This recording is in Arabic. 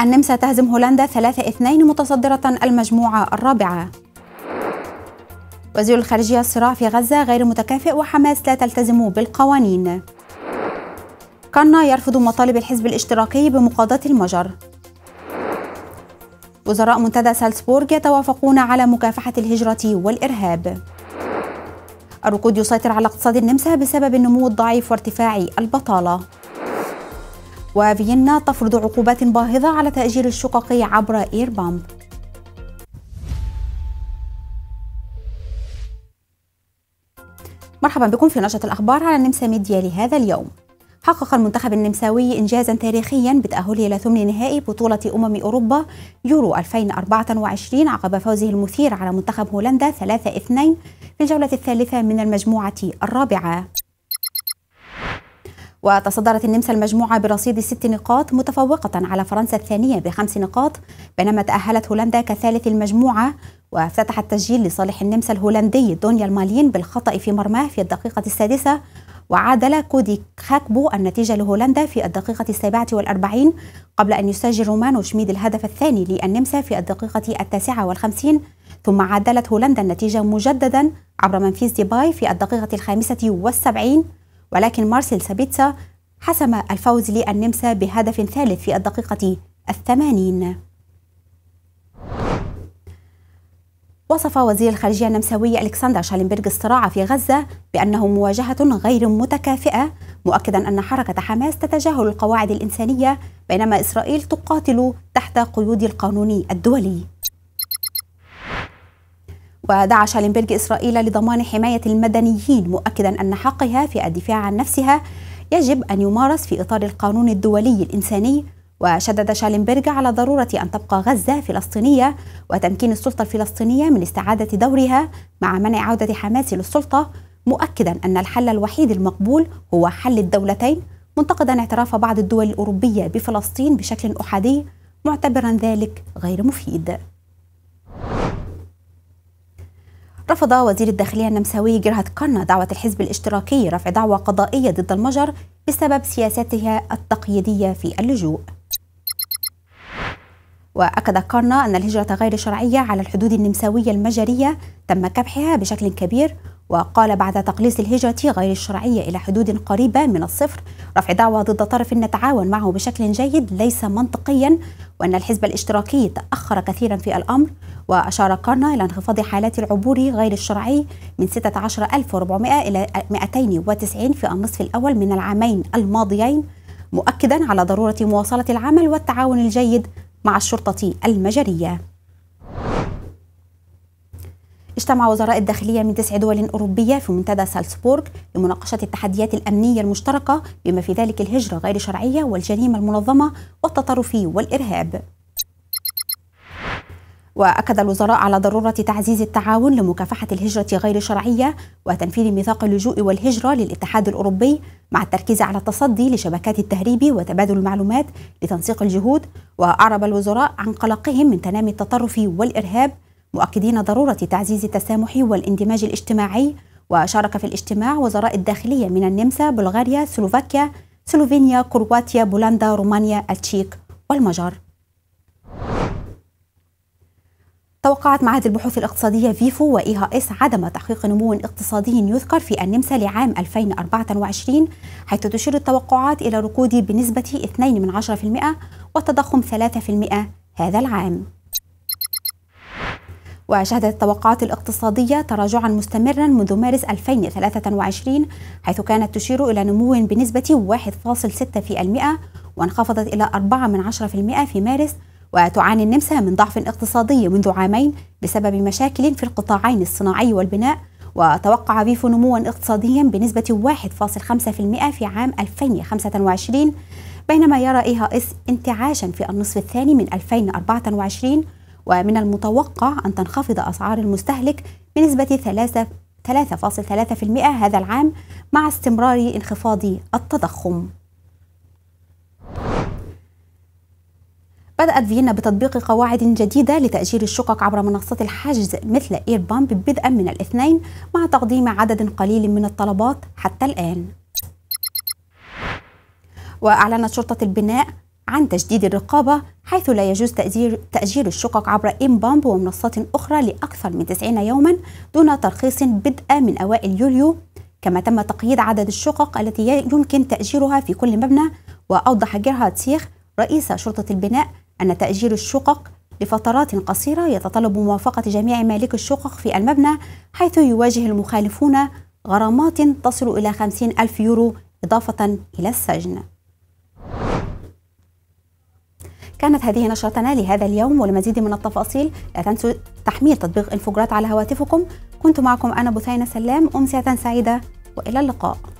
النمسا تهزم هولندا 3-2 متصدرة المجموعة الرابعة وزير الخارجية الصراع في غزة غير متكافئ وحماس لا تلتزم بالقوانين قنا يرفض مطالب الحزب الاشتراكي بمقاضاة المجر وزراء منتدى سالسبورغ يتوافقون على مكافحة الهجرة والإرهاب الركود يسيطر على اقتصاد النمسا بسبب النمو الضعيف وارتفاع البطالة وفيينا تفرض عقوبات باهظة على تأجير الشقق عبر إير بامب مرحبا بكم في نشرة الأخبار على النمسا ميديا لهذا اليوم حقق المنتخب النمساوي إنجازا تاريخيا بتأهله إلى ثمن نهائي بطولة أمم أوروبا يورو 2024 عقب فوزه المثير على منتخب هولندا 3-2 في الجولة الثالثة من المجموعة الرابعة وتصدرت النمسا المجموعة برصيد ست نقاط متفوقة على فرنسا الثانية بخمس نقاط بينما تأهلت هولندا كثالث المجموعة وافتتح التسجيل لصالح النمسا الهولندي دونيا المالين بالخطأ في مرماه في الدقيقة السادسة وعادل كودي خاكبو النتيجة لهولندا في الدقيقة السابعة والأربعين قبل أن يسجل رومانو شميد الهدف الثاني للنمسا في الدقيقة التاسعة والخمسين ثم عادلت هولندا النتيجة مجددا عبر منفيس ديباي في الدقيقة الخامسة والسبعين ولكن مارسيل سابيتسا حسم الفوز للنمسا بهدف ثالث في الدقيقة الثمانين وصف وزير الخارجية النمساوي ألكسندر شالينبرغ الصراع في غزة بأنه مواجهة غير متكافئة مؤكدا أن حركة حماس تتجاهل القواعد الإنسانية بينما إسرائيل تقاتل تحت قيود القانون الدولي ودعا شالنبرغ إسرائيل لضمان حماية المدنيين مؤكدا أن حقها في الدفاع عن نفسها يجب أن يمارس في إطار القانون الدولي الإنساني وشدد شالنبرغ على ضرورة أن تبقى غزة فلسطينية وتمكين السلطة الفلسطينية من استعادة دورها مع منع عودة حماس للسلطة مؤكدا أن الحل الوحيد المقبول هو حل الدولتين منتقدا اعتراف بعض الدول الأوروبية بفلسطين بشكل أحادي معتبرا ذلك غير مفيد رفض وزير الداخلية النمساوي جرهت كارنا دعوة الحزب الاشتراكي رفع دعوى قضائية ضد المجر بسبب سياستها التقييدية في اللجوء وأكد كارنا أن الهجرة غير الشرعية على الحدود النمساوية المجرية تم كبحها بشكل كبير وقال بعد تقليص الهجرة غير الشرعية إلى حدود قريبة من الصفر رفع دعوى ضد طرف نتعاون معه بشكل جيد ليس منطقيا وأن الحزب الاشتراكي تأخر كثيرا في الأمر وأشار كارنا إلى انخفاض حالات العبور غير الشرعي من 16400 إلى 290 في النصف الأول من العامين الماضيين مؤكدا على ضرورة مواصلة العمل والتعاون الجيد مع الشرطة المجرية اجتمع وزراء الداخلية من تسع دول أوروبية في منتدى سالسبورغ لمناقشة التحديات الأمنية المشتركة بما في ذلك الهجرة غير الشرعية والجريمة المنظمة والتطرف والإرهاب وأكد الوزراء على ضرورة تعزيز التعاون لمكافحة الهجرة غير الشرعية وتنفيذ ميثاق اللجوء والهجرة للاتحاد الأوروبي مع التركيز على التصدي لشبكات التهريب وتبادل المعلومات لتنسيق الجهود وأعرب الوزراء عن قلقهم من تنامي التطرف والإرهاب مؤكدين ضرورة تعزيز التسامح والاندماج الاجتماعي وشارك في الاجتماع وزراء الداخلية من النمسا، بلغاريا، سلوفاكيا، سلوفينيا، كرواتيا، بولندا، رومانيا، التشيك والمجر. توقعت معهد البحوث الاقتصادية فيفو وإيها إس عدم تحقيق نمو اقتصادي يذكر في النمسا لعام 2024 حيث تشير التوقعات إلى ركود بنسبة 2% وتضخم 3% هذا العام وشهدت التوقعات الاقتصادية تراجعا مستمرا منذ مارس 2023 حيث كانت تشير إلى نمو بنسبة 1.6% وانخفضت إلى 4 في مارس وتعاني النمسا من ضعف اقتصادي منذ عامين بسبب مشاكل في القطاعين الصناعي والبناء وتوقع فيفو نموا اقتصاديا بنسبة 1.5% في عام 2025 بينما يرى إيها إس انتعاشا في النصف الثاني من 2024 ومن المتوقع أن تنخفض أسعار المستهلك بنسبة 3.3% هذا العام مع استمرار انخفاض التضخم بدأت فيينا بتطبيق قواعد جديدة لتأجير الشقق عبر منصات الحجز مثل إير بامب بدءا من الاثنين مع تقديم عدد قليل من الطلبات حتى الآن وأعلنت شرطة البناء عن تشديد الرقابة حيث لا يجوز تأجير, تأجير الشقق عبر إمبامب ومنصات أخرى لأكثر من 90 يوما دون ترخيص بدءا من أوائل يوليو كما تم تقييد عدد الشقق التي يمكن تأجيرها في كل مبنى وأوضح جيرهارد سيخ رئيس شرطة البناء أن تأجير الشقق لفترات قصيرة يتطلب موافقة جميع مالك الشقق في المبنى حيث يواجه المخالفون غرامات تصل إلى 50 ألف يورو إضافة إلى السجن كانت هذه نشرتنا لهذا اليوم ولمزيد من التفاصيل لا تنسوا تحميل تطبيق انفوجرات على هواتفكم كنت معكم أنا بثينة سلام أمسية سعيدة وإلى اللقاء